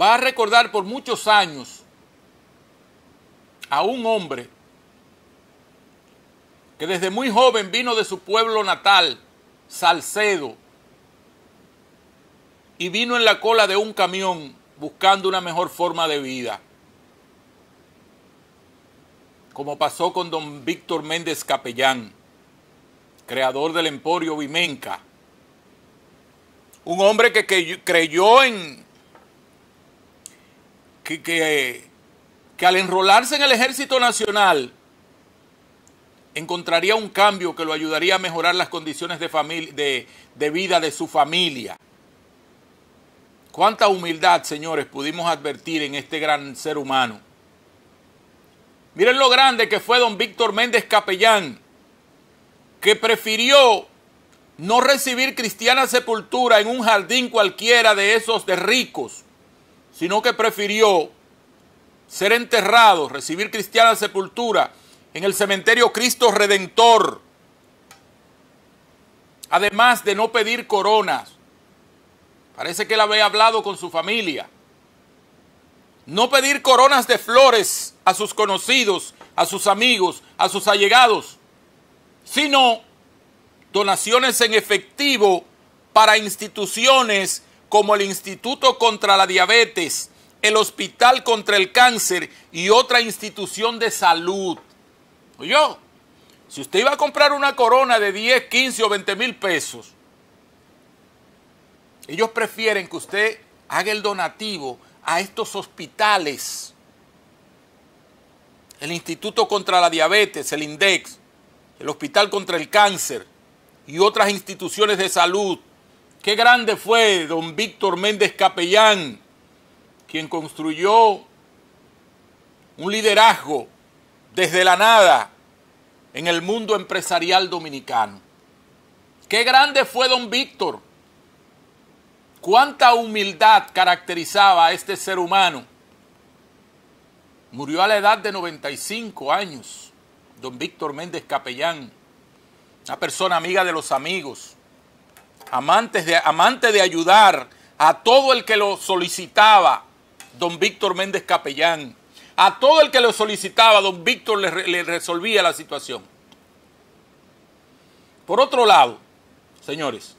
va a recordar por muchos años a un hombre que desde muy joven vino de su pueblo natal, Salcedo, y vino en la cola de un camión buscando una mejor forma de vida, como pasó con don Víctor Méndez Capellán, creador del Emporio Vimenca, un hombre que creyó en que, al enrolarse en el Ejército Nacional encontraría un cambio que lo ayudaría a mejorar las condiciones de, de vida de su familia. Cuánta humildad, señores, pudimos advertir en este gran ser humano. Miren lo grande que fue don Víctor Méndez Capellán, que prefirió no recibir cristiana sepultura en un jardín cualquiera de esos de ricos, sino que prefirió ser enterrado, recibir cristiana sepultura en el cementerio Cristo Redentor, además de no pedir coronas. Parece que él había hablado con su familia. No pedir coronas de flores a sus conocidos, a sus amigos, a sus allegados, sino donaciones en efectivo para instituciones como el Instituto contra la Diabetes, el Hospital contra el Cáncer y otra institución de salud. Oye, si usted iba a comprar una corona de 10, 15 o 20 mil pesos, ellos prefieren que usted haga el donativo a estos hospitales, el Instituto contra la Diabetes, el INDEX, el Hospital contra el Cáncer y otras instituciones de salud Qué grande fue don Víctor Méndez Capellán, quien construyó un liderazgo desde la nada en el mundo empresarial dominicano. Qué grande fue don Víctor. Cuánta humildad caracterizaba a este ser humano. Murió a la edad de 95 años, don Víctor Méndez Capellán, una persona amiga de los amigos, amantes de, amante de ayudar a todo el que lo solicitaba, don Víctor Méndez Capellán. A todo el que lo solicitaba, don Víctor le resolvía la situación. Por otro lado, señores,